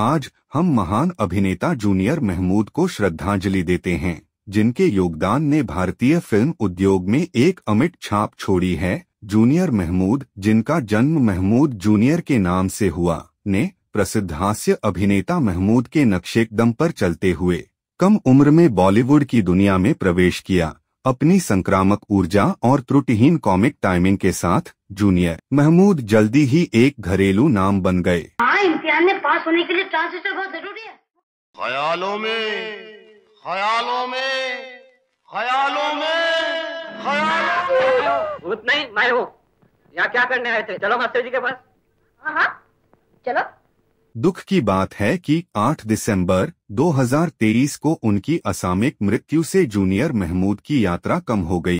आज हम महान अभिनेता जूनियर महमूद को श्रद्धांजलि देते हैं जिनके योगदान ने भारतीय फिल्म उद्योग में एक अमिट छाप छोड़ी है जूनियर महमूद जिनका जन्म महमूद जूनियर के नाम से हुआ ने प्रसिद्ध हास्य अभिनेता महमूद के नक्शेकदम पर चलते हुए कम उम्र में बॉलीवुड की दुनिया में प्रवेश किया अपनी संक्रामक ऊर्जा और त्रुटिहीन कॉमिक टाइमिंग के साथ जूनियर महमूद जल्दी ही एक घरेलू नाम बन गए हाँ, इम्तिहान में पास होने के लिए ट्रांसिस्टर बहुत जरूरी है ख्यालों में ख्यालों में ख्यालों में ख्यालों भूत नहीं मैं हूँ यहाँ क्या करने आए थे चलो मास्टर जी के पास हाँ, हाँ। चलो दुख की बात है कि 8 दिसंबर 2023 को उनकी असामयिक मृत्यु से जूनियर महमूद की यात्रा कम हो गई